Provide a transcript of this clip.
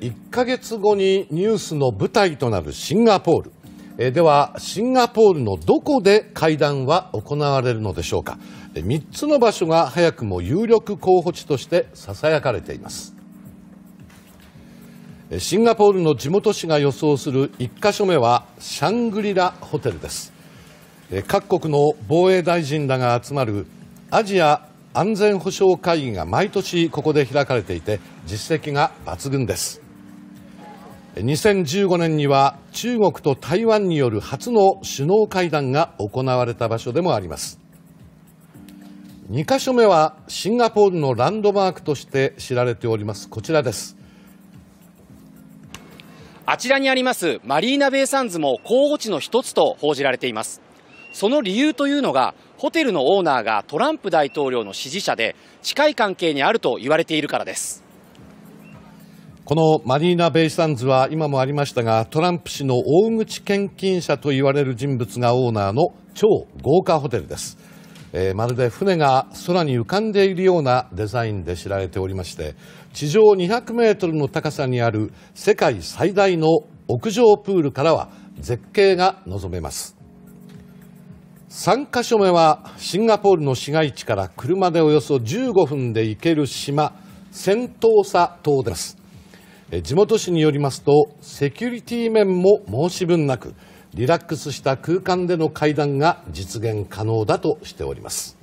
1か月後にニュースの舞台となるシンガポール。えではシンガポールのどこで会談は行われるのでしょうか3つの場所が早くも有力候補地としてささやかれていますシンガポールの地元紙が予想する1か所目はシャングリラホテルです各国の防衛大臣らが集まるアジア安全保障会議が毎年ここで開かれていて実績が抜群です2015年には中国と台湾による初の首脳会談が行われた場所でもあります2か所目はシンガポールのランドマークとして知られておりますこちらですあちらにありますマリーナベイサンズも候補地の一つと報じられていますその理由というのがホテルのオーナーがトランプ大統領の支持者で近い関係にあると言われているからですこのマリーナ・ベイ・サンズは今もありましたがトランプ氏の大口献金者と言われる人物がオーナーの超豪華ホテルです、えー、まるで船が空に浮かんでいるようなデザインで知られておりまして地上200メートルの高さにある世界最大の屋上プールからは絶景が望めます3カ所目はシンガポールの市街地から車でおよそ15分で行ける島セントーサ島です地元紙によりますとセキュリティ面も申し分なくリラックスした空間での会談が実現可能だとしております